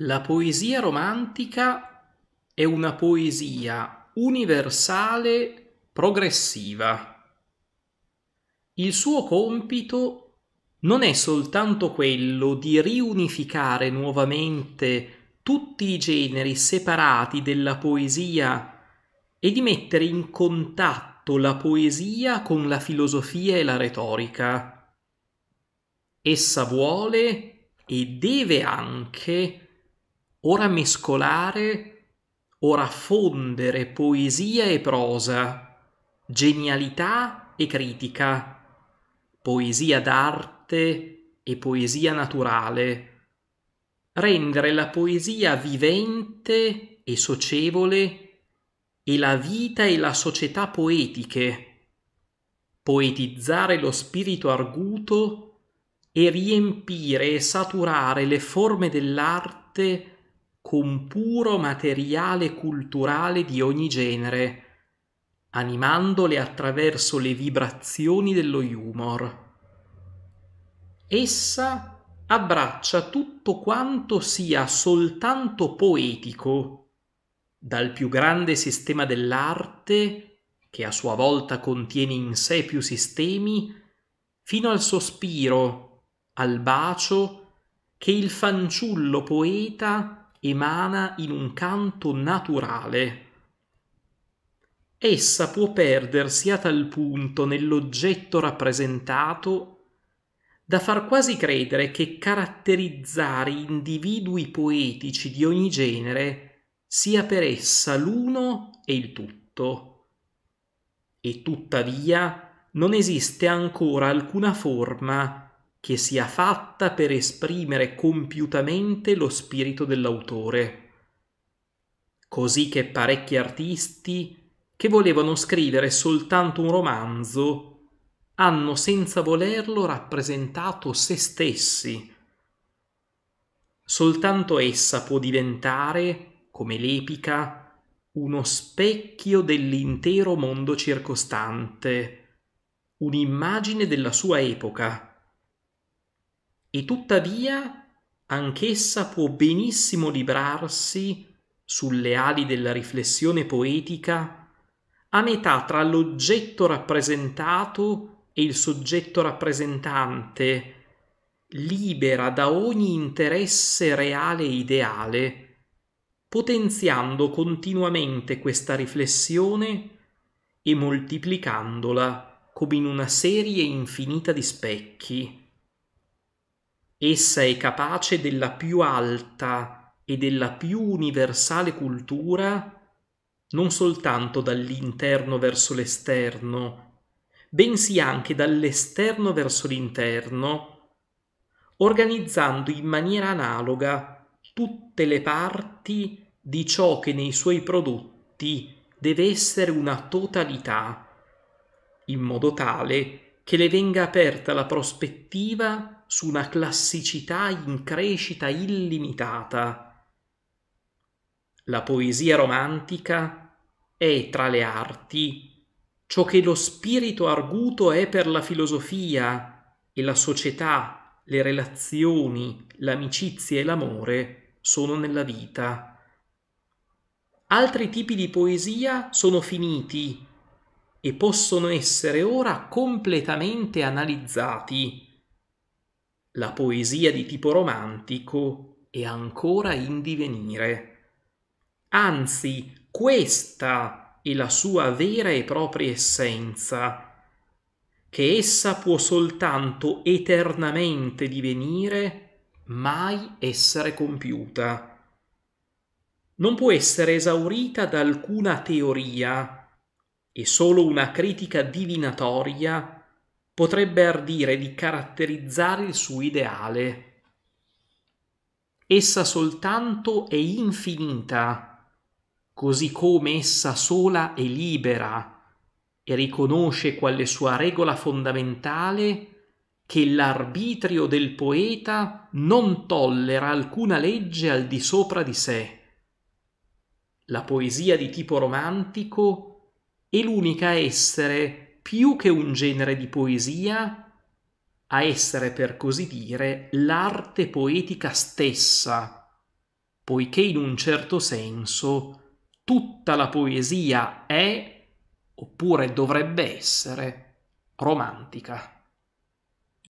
La poesia romantica è una poesia universale progressiva. Il suo compito non è soltanto quello di riunificare nuovamente tutti i generi separati della poesia e di mettere in contatto la poesia con la filosofia e la retorica. Essa vuole e deve anche ora mescolare, ora fondere poesia e prosa, genialità e critica, poesia d'arte e poesia naturale, rendere la poesia vivente e socievole e la vita e la società poetiche, poetizzare lo spirito arguto e riempire e saturare le forme dell'arte con puro materiale culturale di ogni genere, animandole attraverso le vibrazioni dello humor. Essa abbraccia tutto quanto sia soltanto poetico, dal più grande sistema dell'arte, che a sua volta contiene in sé più sistemi, fino al sospiro, al bacio, che il fanciullo poeta emana in un canto naturale. Essa può perdersi a tal punto nell'oggetto rappresentato da far quasi credere che caratterizzare individui poetici di ogni genere sia per essa l'uno e il tutto. E tuttavia non esiste ancora alcuna forma che sia fatta per esprimere compiutamente lo spirito dell'autore. Così che parecchi artisti che volevano scrivere soltanto un romanzo hanno senza volerlo rappresentato se stessi. Soltanto essa può diventare, come l'epica, uno specchio dell'intero mondo circostante, un'immagine della sua epoca, e tuttavia anch'essa può benissimo librarsi, sulle ali della riflessione poetica, a metà tra l'oggetto rappresentato e il soggetto rappresentante, libera da ogni interesse reale e ideale, potenziando continuamente questa riflessione e moltiplicandola come in una serie infinita di specchi. Essa è capace della più alta e della più universale cultura non soltanto dall'interno verso l'esterno, bensì anche dall'esterno verso l'interno, organizzando in maniera analoga tutte le parti di ciò che nei suoi prodotti deve essere una totalità, in modo tale che le venga aperta la prospettiva su una classicità in crescita illimitata. La poesia romantica è tra le arti ciò che lo spirito arguto è per la filosofia e la società, le relazioni, l'amicizia e l'amore sono nella vita. Altri tipi di poesia sono finiti e possono essere ora completamente analizzati la poesia di tipo romantico è ancora in divenire. Anzi, questa è la sua vera e propria essenza, che essa può soltanto eternamente divenire, mai essere compiuta. Non può essere esaurita da alcuna teoria, e solo una critica divinatoria potrebbe ardire di caratterizzare il suo ideale. Essa soltanto è infinita, così come essa sola è libera e riconosce quale sua regola fondamentale che l'arbitrio del poeta non tollera alcuna legge al di sopra di sé. La poesia di tipo romantico è l'unica a essere più che un genere di poesia a essere per così dire l'arte poetica stessa, poiché in un certo senso tutta la poesia è, oppure dovrebbe essere, romantica.